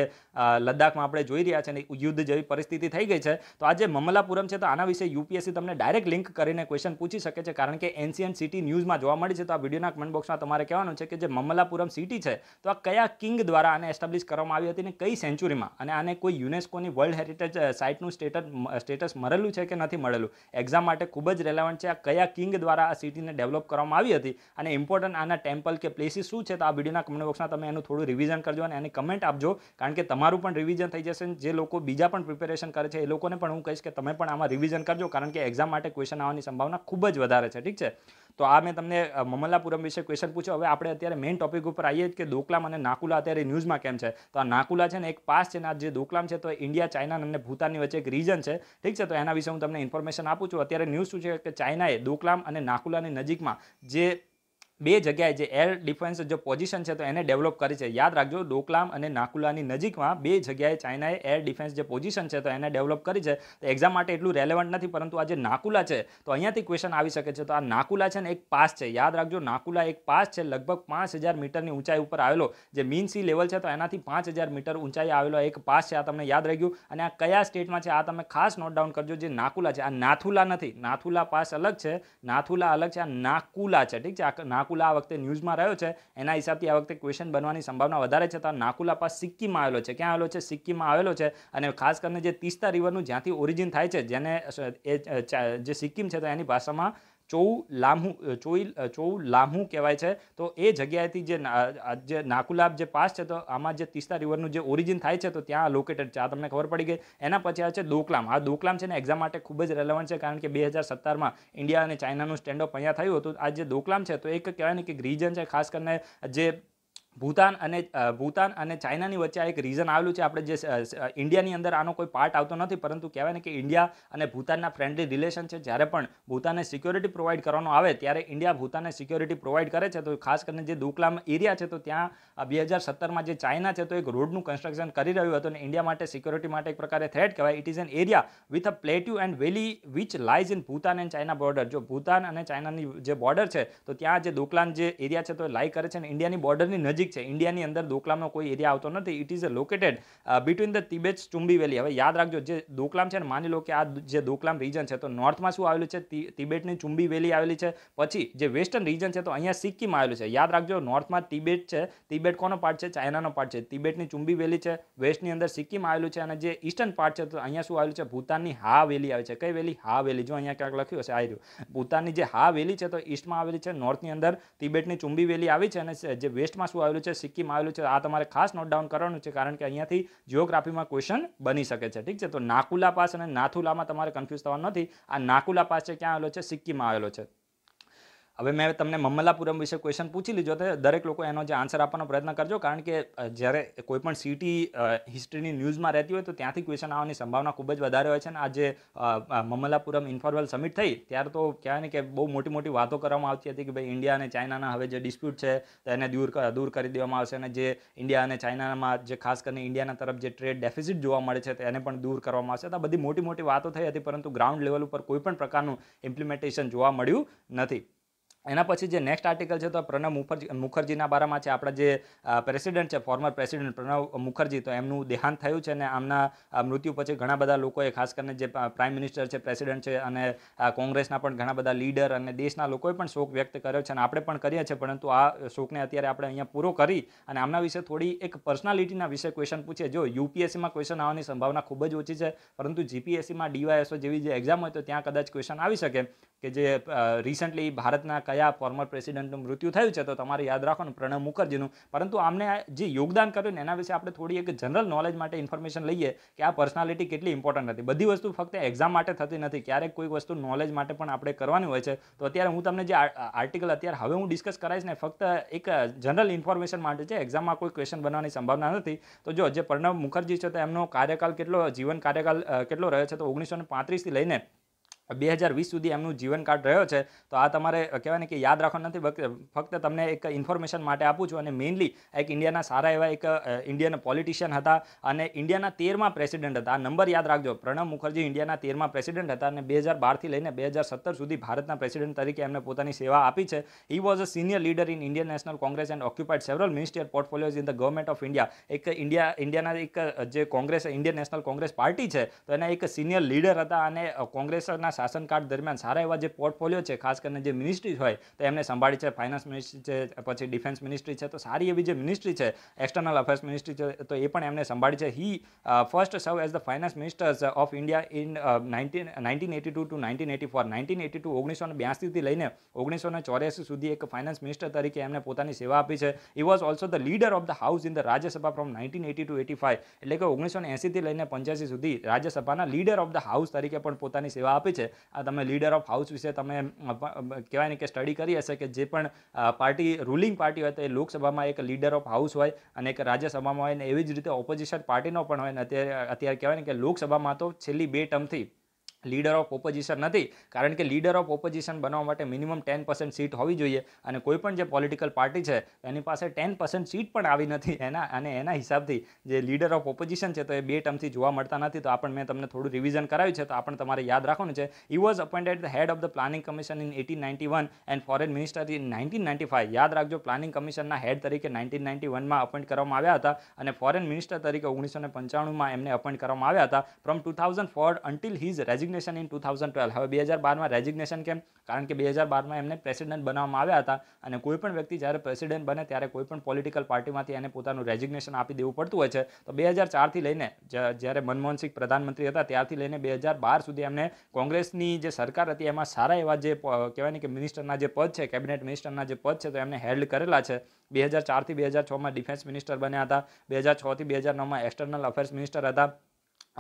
લદ્દાખમાં આપણે જોઈ રહ્યા છે અને યુદ્ધ જેવી પરિસ્થિતિ થઈ ગઈ છે તો આજે જે મમલ્લાપુરમ છે તો આના વિશે યુપીએસસી તમને ડાયરેક્ટ લિંક કરીને ક્વેશ્ચન પૂછી શકે છે કારણ કે એનસીએન સિટી ન્યૂઝમાં જોવા મળી છે તો આ વિડીયોના કમેન્ટ બોક્સમાં તમારે કહેવાનું છે કે જે મમલ્લાપુરમ સિટી છે તો આ કયા કિંગ દ્વારા આને એસ્ટાબ્લિશ કરવામાં આવી હતી અને કઈ સેન્ચુરીમાં અને આને કોઈ યુનેસ્કોની વર્લ્ડ હેરિટેજ સાઇટનું સ્ટેટસ સ્ટેટસ મળેલું છે કે નથી મળેલું એક્ઝામ માટે ખૂબ જ રેલેવન્ટ છે આ કયા કિંગ દ્વારા આ સિટીને ડેવલપ કરવામાં આવી હતી અને ઇમ્પોર્ટન્ટ આના ટેમ્પલ કે પ્લેસીસ શું છે તો આ વિડીયોના કમેન્ટ બોક્સમાં તમે એનું થોડું રિવિઝન કરજો અને એની કમેન્ટ આપજો કારણ કે તમારું પણ રિવિઝન થઈ જશે જે લોકો બીજા પણ પ્રિપેરેશન કરે છે એ લોકોને પણ હું કહીશ કે તમે પણ આમાં રિવિઝન કરજો કારણ કે એક્ઝામ માટે ક્વેશ્ચન આવવાની સંભાવના ખૂબ જ વધારે છે ઠીક છે તો આ મેં તમને મમલ્લાપુરમ વિશે ક્વેશ્ચન પૂછ્યો હવે આપણે અત્યારે મેઇન ટોપિક ઉપર આવીએ કે દોકલામ અને નાકુલા અત્યારે ન્યૂઝમાં કેમ છે તો આ નાકુલા છે ને એક પાસ છે ને આ જે દોકલામ છે તો ઇન્ડિયા ચાઇના અને ભૂતાનની વચ્ચે એક રીજન છે ઠીક છે તો એના વિશે હું તમને ઇન્ફોર્મેશન આપું છું અત્યારે ન્યૂઝ શું છે કે ચાઇનાએ દોકલામ અને નાકુલાની નજીકમાં જે બે જગ્યાએ જે એર ડિફેન્સ જે પોઝિશન છે તો એને ડેવલપ કરી છે યાદ રાખજો ડોકલામ અને નાકુલાની નજીકમાં બે જગ્યાએ ચાઇનાએ એર ડિફેન્સ જે પોઝિશન છે તો એને ડેવલપ કરી છે તો એક્ઝામ માટે એટલું રેલેવન્ટ નથી પરંતુ આ જે નાકુલા છે તો અહીંયાથી ક્વેશ્ચન આવી શકે છે તો આ નાકુલા છે ને એક પાસ છે યાદ રાખજો નાકુલા એક પાસ છે લગભગ પાંચ મીટરની ઊંચાઈ ઉપર આવેલો જે મીન સી લેવલ છે તો એનાથી પાંચ મીટર ઊંચાઈ આવેલો એક પાસ છે આ તમને યાદ રહી ગયું અને આ કયા સ્ટેટમાં છે આ તમે ખાસ નોટ ડાઉન કરજો જે નાકુલા છે આ નાથુલા નથી નાથુલા પાસ અલગ છે નાથુલા અલગ છે આ નાકુલા છે ઠીક છે આ નાકુલા આ વખતે ન્યૂઝમાં રહ્યો છે એના હિસાબથી આ વખતે ક્વેશ્ચન બનવાની સંભાવના વધારે છે તો નાકુલા પાસ સિક્કિમમાં આવેલો છે ક્યાં આવેલો છે સિક્કિમમાં આવેલો છે અને ખાસ કરીને જે તીસ્તા રિવરનું જ્યાંથી ઓરિજિન થાય છે જેને જે સિક્કિમ છે તો એની ભાષામાં ચોઉ લાંબુ ચોઈ ચોઉ લાંબુ કહેવાય છે તો એ જગ્યાએથી જે જે નાકુલાબ જે પાસ છે તો આમાં જે તિસ્તા રિવરનું જે ઓરિજિન થાય છે તો ત્યાં લોકેટેડ છે આ તમને ખબર પડી ગઈ એના પછી આ છે દોકલામ આ દોકલામ છે ને એક્ઝામ માટે ખૂબ જ રેલેવન્ટ છે કારણ કે બે હજાર સત્તરમાં ઇન્ડિયા અને ચાઇનાનું સ્ટેન્ડઅપ અહીંયા થયું હતું આ જે દોકલામ છે તો એક કહેવાય ને કે રિજન છે ખાસ કરીને જે ભૂતાન અને ભૂતાન અને ચાઇનાની વચ્ચે આ એક રીઝન આવેલું છે આપણે જે ઇન્ડિયાની અંદર આનો કોઈ પાર્ટ આવતો નથી પરંતુ કહેવાય ને કે ઇન્ડિયા અને ભૂતાનના ફ્રેન્ડલી રિલેશન છે જ્યારે પણ ભૂતાનને સિક્યોરિટી પ્રોવાઈડ કરવાનો આવે ત્યારે ઇન્ડિયા ભૂતાનને સિક્યોરિટી પ્રોવાઈડ કરે છે તો ખાસ કરીને જે દુકલામ એરિયા છે તો ત્યાં બે હજાર સત્તરમાં જે ચાઇના છે તો એક રોડનું કન્સ્ટ્રક્શન કરી રહ્યું હતું અને ઇન્ડિયા માટે સિક્યોરિટી માટે એક પ્રકારે થ્રેટ કહેવાય it is an area with a plateau and valley which lies in Bhutan and China border જો ભૂતાન અને ચાઇનાની જે બોર્ડર છે તો ત્યાં જે દુકલામ જે એરિયા છે તો લાઈ કરે છે અને ઇન્ડિયાની બોર્ડરની નજીક નજીક છે ઇન્ડિયાની અંદર દોકલામનો કોઈ એરિયા આવતો નથી it is a located between the Tibet Chumbi valley હવે યાદ રાખજો જે દોકલામ છે ને માની લો કે આ જે દોકલામ રીજન છે તો નોર્થમાં શું આવેલું છે તિબેટની ચુંબી વેલી આવેલી છે પછી જે વેસ્ટર્ન રીજન છે તો અહીંયા સિક્કિમ આવેલું છે યાદ રાખજો નોર્થમાં તિબેટ છે તિબેટ કોનો પાર્ટ છે ચાઇનાનો પાર્ટ છે તિબેટની ચુંબી વેલી છે વેસ્ટની અંદર સિક્કિમ આવેલું છે અને જે ઇસ્ટર્ન પાર્ટ છે તો અહીંયા શું આવેલું છે ભૂતાનની હા વેલી આવે છે કઈ વેલી હા વેલી જો અહીંયા ક્યાંક લખ્યું હશે આવી રહ્યું ભૂતાનની જે હા વેલી છે તો ઇસ્ટમાં આવેલી છે નોર્થની અંદર તિબેટની ચુંબી વેલી આવી છે અને જે વેસ્ટમાં શું આવેલું આવેલું છે સિક્કિમ આવેલું છે આ તમારે ખાસ નોટ ડાઉન કરવાનું છે કારણ કે અહીંયાથી જિયોગ્રાફીમાં ક્વેશ્ચન બની શકે છે ઠીક છે તો નાકુલા પાસ અને નાથુલામાં તમારે કન્ફ્યુઝ થવાનું નથી આ નાકુલા પાસ છે ક્યાં આવેલો છે સિક્કિમ આવેલો છે હવે મેં તમને મમલ્લાપુરમ વિશે ક્વેશ્ચન પૂછી લીધો તો દરેક લોકો એનો જે આન્સર આપવાનો પ્રયત્ન કરજો કારણ કે જ્યારે કોઈપણ સિટી હિસ્ટ્રીની ન્યૂઝમાં રહેતી હોય તો ત્યાંથી ક્વેશ્ચન આવવાની સંભાવના ખૂબ જ વધારે હોય છે અને આ જે મમલ્લાપુરમ ઇન્ફોર્મલ સમિટ થઈ ત્યારે તો કહેવાય ને કે બહુ મોટી મોટી વાતો કરવામાં આવતી હતી કે ભાઈ ઇન્ડિયા અને ચાઇનાના હવે જે ડિસ્પ્યુટ છે તેને દૂર દૂર કરી દેવામાં આવશે અને જે ઇન્ડિયા અને ચાઇનામાં જે ખાસ કરીને ઇન્ડિયાના તરફ જે ટ્રેડ ડેફિસિટ જોવા મળે છે તેને પણ દૂર કરવામાં આવશે તો બધી મોટી મોટી વાતો થઈ હતી પરંતુ ગ્રાઉન્ડ લેવલ ઉપર કોઈ પણ પ્રકારનું ઇમ્પ્લિમેન્ટેશન જોવા મળ્યું નથી એના પછી જે નેક્સ્ટ આર્ટિકલ છે તો પ્રણવ મુખર્જી મુખર્જીના બારામાં છે આપણા જે પ્રેસિડેન્ટ છે ફોર્મર પ્રેસિડેન્ટ પ્રણવ મુખર્જી તો એમનું દેહાંત થયું છે અને આમના મૃત્યુ પછી ઘણા બધા લોકોએ ખાસ કરીને જે પ્રાઇમ મિનિસ્ટર છે પ્રેસિડેન્ટ છે અને કોંગ્રેસના પણ ઘણા બધા લીડર અને દેશના લોકોએ પણ શોક વ્યક્ત કર્યો છે અને આપણે પણ કરીએ છીએ પરંતુ આ શોકને અત્યારે આપણે અહીંયા પૂરો કરી અને આમના વિશે થોડી એક પર્સનાલિટીના વિશે ક્વેશ્ચન પૂછીએ જો યુપીએસસીમાં ક્વેશ્ચન આવવાની સંભાવના ખૂબ જ ઓછી છે પરંતુ જીપીએસસીમાં ડીવાયએસઓ જેવી જે એક્ઝામ હોય તો ત્યાં કદાચ ક્વેશ્ચન આવી શકે કે જે રિસન્ટલી ભારતના કયા કયા ફોર્મર પ્રેસિડેન્ટનું મૃત્યુ થયું છે તો તમારે યાદ રાખવાનું પ્રણવ મુખર્જીનું પરંતુ આમને જે યોગદાન કર્યું એના વિશે આપણે થોડી એક જનરલ નોલેજ માટે ઇન્ફોર્મેશન લઈએ કે આ પર્સનાલિટી કેટલી ઇમ્પોર્ટન્ટ હતી બધી વસ્તુ ફક્ત એક્ઝામ માટે થતી નથી ક્યારેક કોઈ વસ્તુ નોલેજ માટે પણ આપણે કરવાની હોય છે તો અત્યારે હું તમને જે આર્ટિકલ અત્યારે હવે હું ડિસ્કસ કરાવીશ ને ફક્ત એક જનરલ ઇન્ફોર્મેશન માટે છે એક્ઝામમાં કોઈ ક્વેશ્ચન બનવાની સંભાવના નથી તો જો જે પ્રણવ મુખર્જી છે તો એમનો કાર્યકાલ કેટલો જીવન કાર્યકાલ કેટલો રહ્યો છે તો ઓગણીસો પાંત્રીસથી લઈને બે હજાર વીસ સુધી એમનું જીવનકાળ રહ્યો છે તો આ તમારે કહેવાય ને કે યાદ રાખવાનું નથી ફક્ત તમને એક ઇન્ફોર્મેશન માટે આપું છું અને મેઇનલી એક ઇન્ડિયાના સારા એવા એક ઇન્ડિયન પોલિટિશિયન હતા અને ઇન્ડિયાના તેરમાં પ્રેસિડેન્ટ હતા આ નંબર યાદ રાખજો પ્રણવ મુખર્જી ઇન્ડિયાના તેરમાં પ્રેસિડેન્ટ હતા અને બે હજાર બારથી લઈને બે હજાર સત્તર સુધી ભારતના પ્રેસિડેન્ટ તરીકે એમને પોતાની સેવા આપી છે he was a senior leader in Indian National Congress and occupied several minister portfolios in the government of India એક ઇન્ડિયા ઇન્ડિયાના એક જે કોંગ્રેસ ઇન્ડિયન નેશનલ કોંગ્રેસ પાર્ટી છે તો એના એક સિનિયર લીડર હતા અને કોંગ્રેસના શાસનકાળ દરમિયાન સારા એવા જે પોર્ટફોલિયો છે ખાસ કરીને જે મિનિસ્ટ્રી હોય તો એમને સંભાળી છે ફાઇનાન્સ મિનિસ્ટ્રી છે પછી ડિફેન્સ મિનિસ્ટ્રી છે તો સારી એવી જે મિનિસ્ટ્રી છે એક્સટર્નલ અફેર્સ મિનિસ્ટ્રી છે તો એ પણ એમને સંભાળી છે he first serve as the finance ministers of India in nineteen nineteen eighty two to nineteen eighty four nineteen eighty two ઓગણીસો બ્યાસીથી લઈને ઓગણીસો ચોર્યાસી સુધી એક ફાઇનાન્સ મિનિસ્ટર તરીકે એમને પોતાની સેવા આપી છે he was also the leader of the house in the Rajya Sabha from nineteen eighty two eighty five એટલે કે ઓગણીસો એંસીથી લઈને પંચ્યાસી સુધી રાજ્યસભાના લીડર ઓફ ધ હાઉસ તરીકે પણ પોતાની સેવા આપી છે આ તમે લીડર ઓફ હાઉસ વિશે તમે કહેવાય ને કે સ્ટડી કરી હશે કે જે પણ પાર્ટી રૂલિંગ પાર્ટી હોય તો એ લોકસભામાં એક લીડર ઓફ હાઉસ હોય અને એક રાજ્યસભામાં હોય ને એવી જ રીતે ઓપોઝિશન પાર્ટીનો પણ હોય ને અત્યારે અત્યારે કહેવાય ને કે લોકસભામાં તો છેલ્લી બે ટર્મથી લીડર ઓફ ઓપોઝિશન નથી કારણ કે લીડર ઓફ ઓપોઝિશન બનવા માટે મિનિમમ ટેન પર્સન્ટ સીટ હોવી જોઈએ અને કોઈ પણ જે પોલિટિકલ પાર્ટી છે એની પાસે ટેન પર્સન્ટ સીટ પણ આવી નથી એના અને એના હિસાબથી જે લીડર ઓફ ઓપોઝિશન છે તો એ બે ટર્મથી જોવા મળતા નથી તો આપણને મેં તમને થોડું રિવિઝન કરાવ્યું છે તો પણ તમારે યાદ રાખવાનું છે he was appointed the head of the planning commission in eighteen ninety one and foreign minister in nineteen ninety five યાદ રાખજો પ્લાનિંગ કમિશનના હેડ તરીકે નાઇન્ટીન નાઇન્ટી વનમાં અપોઇન્ટ કરવામાં આવ્યા હતા અને ફોરેન મિનિસ્ટર તરીકે ઓગણીસો ને પંચાણુંમાં એમને અપોઇન્ટ કરવામાં આવ્યા હતા from two thousand four until his resignation resignation in two thousand twelve હવે બે હજાર બારમાં રેઝિગ્નેશન કેમ કારણ કે બે હજાર બારમાં એમને પ્રેસિડેન્ટ બનાવવામાં આવ્યા હતા અને કોઈપણ વ્યક્તિ જ્યારે પ્રેસિડેન્ટ બને ત્યારે કોઈપણ પોલિટિકલ પાર્ટીમાંથી એને પોતાનું રેઝિગ્નેશન આપી દેવું પડતું હોય છે તો બે હજાર ચારથી લઈને જ્યારે મનમોહન સિંહ પ્રધાનમંત્રી હતા ત્યારથી લઈને બે હજાર બાર સુધી એમને કોંગ્રેસની જે સરકાર હતી એમાં સારા એવા જે કહેવાય ને કે મિનિસ્ટરના જે પદ છે કેબિનેટ મિનિસ્ટરના જે પદ છે તો એમને હેલ્ડ કરેલા છે બે હજાર ચારથી બે હજાર છમાં ડિફેન્સ મિનિસ્ટર બન્યા હતા બે હજાર છથી બે હજાર નવમાં એક્સટર્નલ અફેર્સ મિનિસ્ટર હતા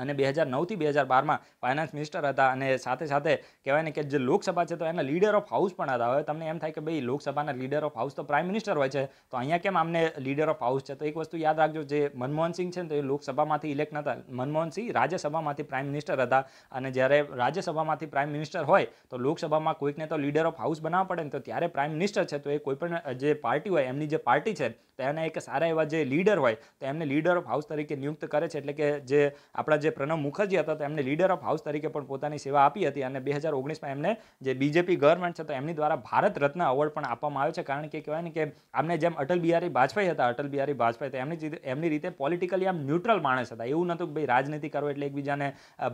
અને બે હજાર નવથી બે હજાર બારમાં ફાઇનાન્સ મિનિસ્ટર હતા અને સાથે સાથે કહેવાય ને કે જે લોકસભા છે તો એના લીડર ઓફ હાઉસ પણ હતા હવે તમને એમ થાય કે ભાઈ લોકસભાના લીડર ઓફ હાઉસ તો પ્રાઇમ મિનિસ્ટર હોય છે તો અહીંયા કેમ આમને લીડર ઓફ હાઉસ છે તો એક વસ્તુ યાદ રાખજો જે મનમોહનસિંહ છે ને તો એ લોકસભામાંથી ઇલેક્ટ નહોતા મનમોહનસિંહ રાજ્યસભામાંથી પ્રાઇમ મિનિસ્ટર હતા અને જ્યારે રાજ્યસભામાંથી પ્રાઇમ મિનિસ્ટર હોય તો લોકસભામાં કોઈકને તો લીડર ઓફ હાઉસ બનાવવા પડે ને તો ત્યારે પ્રાઇમ મિનિસ્ટર છે તો એ કોઈપણ જે પાર્ટી હોય એમની જે પાર્ટી છે તો એના એક સારા એવા જે લીડર હોય તો એમને લીડર ઓફ હાઉસ તરીકે નિયુક્ત કરે છે એટલે કે જે આપણા જે જે પ્રણવ મુખર્જી હતા તેમને લીડર ઓફ હાઉસ તરીકે પણ પોતાની સેવા આપી હતી અને બે હજાર ઓગણીસમાં એમને જે બીજેપી ગવર્મેન્ટ છે તો એમની દ્વારા ભારત રત્ન એવોર્ડ પણ આપવામાં આવ્યો છે કારણ કે કહેવાય ને કે આમને જેમ અટલ બિહારી વાજપેયી હતા અટલ બિહારી વાજપેયી તો એમની એમની રીતે પોલિટિકલી આમ ન્યુટ્રલ માણસ હતા એવું નહોતું કે ભાઈ રાજનીતિ કરો એટલે એકબીજાને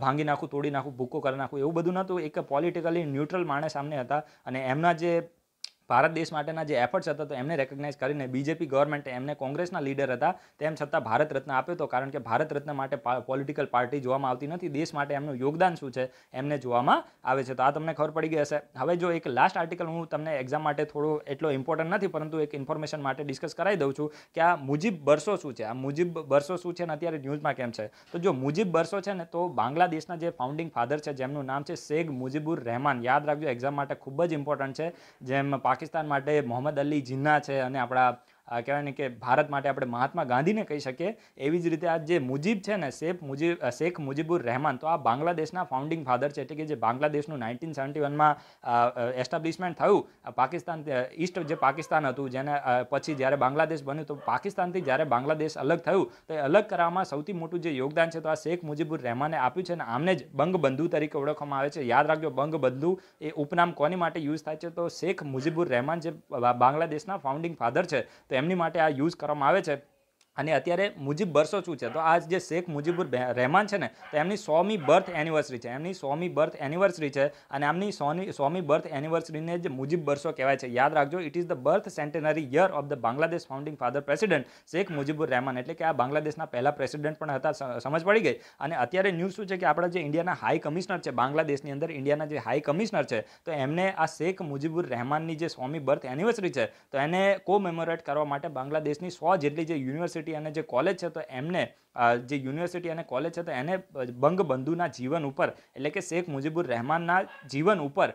ભાંગી નાખું તોડી નાખું ભૂકો કરી નાખું એવું બધું નહોતું એક પોલિટિકલી ન્યુટ્રલ માણસ આમને હતા અને એમના જે ભારત દેશ માટેના જે એફર્ટ્સ હતા તો એમને રેકગ્નાઇઝ કરીને બીજેપી ગવર્મેન્ટે એમને કોંગ્રેસના લીડર હતા તેમ છતાં ભારત રત્ન આપ્યો હતો કારણ કે ભારત રત્ન માટે પોલિટિકલ પાર્ટી જોવામાં આવતી નથી દેશ માટે એમનું યોગદાન શું છે એમને જોવામાં આવે છે તો આ તમને ખબર પડી ગઈ હશે હવે જો એક લાસ્ટ આર્ટિકલ હું તમને એક્ઝામ માટે થોડો એટલો ઇમ્પોર્ટન્ટ નથી પરંતુ એક ઇન્ફોર્મેશન માટે ડિસ્કસ કરાવી દઉં છું કે આ મુજીબ બરસો શું છે આ મુજીબ બરસો શું છે ને અત્યારે ન્યૂઝમાં કેમ છે તો જો મુજીબ બરસો છે ને તો બાંગ્લાદેશના જે ફાઉન્ડિંગ ફાધર છે જેમનું નામ છે શેખ મુજીબુર રહેમાન યાદ રાખજો એક્ઝામ માટે ખૂબ જ ઇમ્પોર્ટન્ટ છે જેમ પાકિસ્તાન માટે મોહમ્મદ અલી જિન્ના છે અને આપણા કહેવાય ને કે ભારત માટે આપણે મહાત્મા ગાંધીને કહી શકીએ એવી જ રીતે આ જે મુજીબ છે ને શેખ મુજીબ શેખ મુજીબુર રહેમાન તો આ બાંગ્લાદેશના ફાઉન્ડિંગ ફાધર છે એટલે કે જે બાંગ્લાદેશનું નાઇન્ટીન સેવન્ટી વનમાં એસ્ટાબ્લિશમેન્ટ થયું પાકિસ્તાન ઈસ્ટ જે પાકિસ્તાન હતું જેને પછી જ્યારે બાંગ્લાદેશ બન્યું તો પાકિસ્તાનથી જ્યારે બાંગ્લાદેશ અલગ થયું તો એ અલગ કરવામાં સૌથી મોટું જે યોગદાન છે તો આ શેખ મુજીબુર રહેમાને આપ્યું છે અને આમને જ બંગબંધુ તરીકે ઓળખવામાં આવે છે યાદ રાખજો બંગબંધુ એ ઉપનામ કોની માટે યુઝ થાય છે તો શેખ મુજીબુર રહેમાન જે બાંગ્લાદેશના ફાઉન્ડિંગ ફાધર છે તો તો એમની માટે આ યુઝ કરવામાં આવે છે અને અત્યારે મુજીબ બર્સો શું છે તો આ જે શેખ મુજીબુર રહેમાન છે ને તો એમની સોમી બર્થ એનિવર્સરી છે એમની સોમી બર્થ એનિવર્સરી છે અને એમની સોની સોમી બર્થ એનિવર્સરીને જ મુજીબ બર્સો કહેવાય છે યાદ રાખજો it is the birth centenary year of the Bangladesh founding father president Sheikh Mujibur Rahman એટલે કે આ બાંગ્લાદેશના પહેલા પ્રેસિડેન્ટ પણ હતા સમજ પડી ગઈ અને અત્યારે ન્યૂઝ શું છે કે આપણા જે ઇન્ડિયાના હાઈ કમિશનર છે બાંગ્લાદેશની અંદર ઇન્ડિયાના જે હાઈ કમિશનર છે તો એમને આ શેખ મુજીબુર રહેમાનની જે સોમી બર્થ એનિવર્સરી છે તો એને કો મેમોરેટ કરવા માટે બાંગ્લાદેશની સો જેટલી જે યુનિવર્સિટી યુનિવર્સિટી અને જે કોલેજ છે તો એમને જે યુનિવર્સિટી અને કોલેજ છે તો એને બંગબંધુના જીવન ઉપર એટલે કે શેખ મુજીબુર રહેમાનના જીવન ઉપર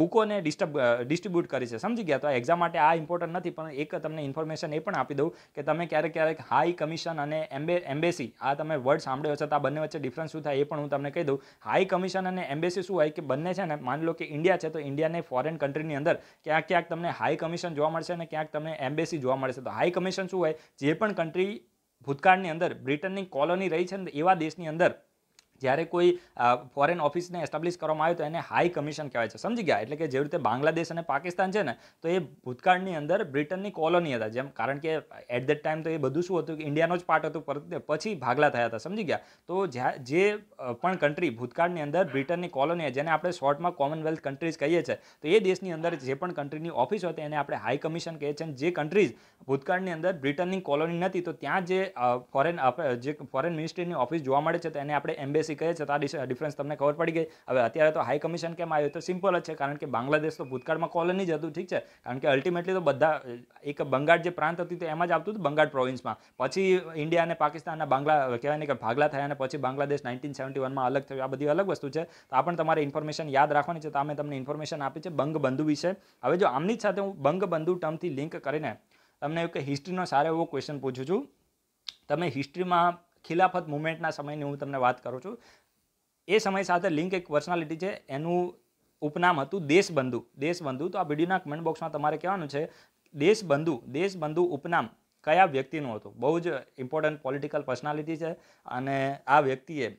બુકોને ડિસ્ટર્બ ડિસ્ટ્રીબ્યુટ કરી છે સમજી ગયા તો એક્ઝામ માટે આ ઇમ્પોર્ટન્ટ નથી પણ એક તમને ઇન્ફોર્મેશન એ પણ આપી દઉં કે તમે ક્યારેક ક્યારેક હાઈ કમિશન અને એમ્બે એમ્બેસી આ તમે વર્ડ સાંભળ્યો છો તો આ બંને વચ્ચે ડિફરન્સ શું થાય એ પણ હું તમને કહી દઉં હાઈ કમિશન અને એમ્બેસી શું હોય કે બંને છે ને માની લો કે ઇન્ડિયા છે તો ઇન્ડિયાને ફોરેન કન્ટ્રીની અંદર ક્યાંક ક્યાંક તમને હાઈ કમિશન જોવા મળશે અને ક્યાંક તમને એમ્બેસી જોવા મળશે તો હાઈ કમિશન શું હોય જે પણ કન્ટ્રી ભૂતકાળની અંદર બ્રિટનની કોલોની રહી છે ને એવા દેશની અંદર જ્યારે કોઈ ફોરેન ઓફિસને એસ્ટાબ્લિશ કરવામાં આવે તો એને હાઈ કમિશન કહેવાય છે સમજી ગયા એટલે કે જેવી રીતે બાંગ્લાદેશ અને પાકિસ્તાન છે ને તો એ ભૂતકાળની અંદર બ્રિટનની કોલોની હતા જેમ કારણ કે એટ દેટ ટાઈમ તો એ બધું શું હતું કે ઇન્ડિયાનો જ પાર્ટ હતું પછી ભાગલા થયા હતા સમજી ગયા તો જે પણ કન્ટ્રી ભૂતકાળની અંદર બ્રિટનની કોલોની જેને આપણે શોર્ટમાં કોમનવેલ્થ કન્ટ્રીઝ કહીએ છીએ તો એ દેશની અંદર જે પણ કન્ટ્રીની ઓફિસ હોય એને આપણે હાઈ કમિશન કહીએ છીએ જે કન્ટ્રીઝ ભૂતકાળની અંદર બ્રિટનની કોલોની નથી તો ત્યાં જે ફોરેન જે ફોરેન મિનિસ્ટ્રીની ઓફિસ જોવા મળે છે તો એને આપણે એમ્બેસી ડીસીસી કહે છે તો આ ડિફરન્સ તમને ખબર પડી ગઈ હવે અત્યારે તો હાઈ કમિશન કેમ આવ્યું તો સિમ્પલ જ છે કારણ કે બાંગ્લાદેશ તો ભૂતકાળમાં કોલોની જ હતું ઠીક છે કારણ કે અલ્ટિમેટલી તો બધા એક બંગાળ જે પ્રાંત હતી તો એમાં જ આવતું હતું બંગાળ પ્રોવિન્સમાં પછી ઇન્ડિયા અને પાકિસ્તાનના બાંગ્લા કહેવાય કે ભાગલા થયા અને પછી બાંગ્લાદેશ નાઇન્ટીન સેવન્ટી વનમાં અલગ થયું આ બધી અલગ વસ્તુ છે તો આ પણ તમારે ઇન્ફોર્મેશન યાદ રાખવાની છે તો અમે તમને ઇન્ફોર્મેશન આપી છે બંગબંધુ વિશે હવે જો આમની જ સાથે હું બંગબંધુ ટર્મથી લિંક કરીને તમને એક હિસ્ટ્રીનો સારો એવો ક્વેશ્ચન પૂછું છું તમે હિસ્ટ્રીમાં ખિલાફત મુવમેન્ટના સમયની હું તમને વાત કરું છું એ સમય સાથે લિંક એક પર્સનાલિટી છે એનું ઉપનામ હતું દેશબંધુ દેશબંધુ તો આ વિડીયોના કમેન્ટ બોક્સમાં તમારે કહેવાનું છે દેશબંધુ દેશબંધુ ઉપનામ કયા વ્યક્તિનું હતું બહુ જ ઇમ્પોર્ટન્ટ પોલિટિકલ પર્સનાલિટી છે અને આ વ્યક્તિએ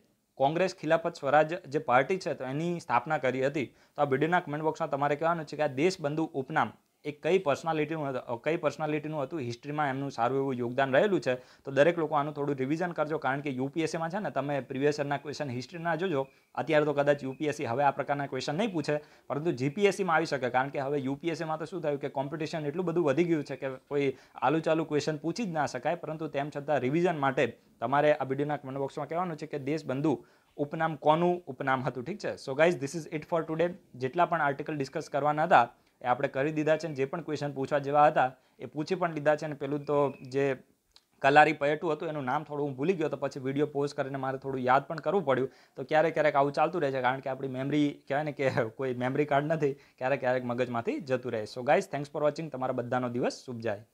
કોંગ્રેસ ખિલાફત સ્વરાજ જે પાર્ટી છે તો એની સ્થાપના કરી હતી તો આ વિડીયોના કમેન્ટ બોક્સમાં તમારે કહેવાનું છે કે આ દેશબંધુ ઉપનામ એ કઈ પર્સનાલિટીનું કઈ પર્સનાલિટીનું હતું હિસ્ટ્રીમાં એમનું સારું એવું યોગદાન રહેલું છે તો દરેક લોકો આનું થોડું રિવિઝન કરજો કારણ કે યુપીએસસીમાં છે ને તમે પ્રિવિયસ યરના ક્વેશ્ચન હિસ્ટ્રીના જોજો અત્યારે તો કદાચ યુપીએસસી હવે આ પ્રકારના ક્વેશ્ચન નહીં પૂછે પરંતુ જીપીએસસીમાં આવી શકે કારણ કે હવે યુપીએસસીમાં તો શું થયું કે કોમ્પિટિશન એટલું બધું વધી ગયું છે કે કોઈ આલુચાલુ ક્વેશ્ચન પૂછી જ ના શકાય પરંતુ તેમ છતાં રિવિઝન માટે તમારે આ વિડીયોના કમેન્ટ બોક્સમાં કહેવાનું છે કે દેશ બંધુ ઉપનામ કોનું ઉપનામ હતું ઠીક છે so guys this is it for today જેટલા પણ આર્ટિકલ ડિસ્કસ કરવાના હતા એ આપણે કરી દીધા છે અને જે પણ ક્વેશ્ચન પૂછવા જેવા હતા એ પૂછી પણ લીધા છે ને પેલું તો જે કલારી પયટું હતું એનું નામ થોડું હું ભૂલી ગયો તો પછી વિડીયો પોઝ કરીને મારે થોડું યાદ પણ કરવું પડ્યું તો ક્યારેક ક્યારેક આવું ચાલતું રહે છે કારણ કે આપણી મેમરી કહેવાય ને કે કોઈ મેમરી કાર્ડ નથી ક્યારેક ક્યારેક મગજમાંથી જતું રહે so guys thanks for watching તમારા બધાનો દિવસ શુભ જાય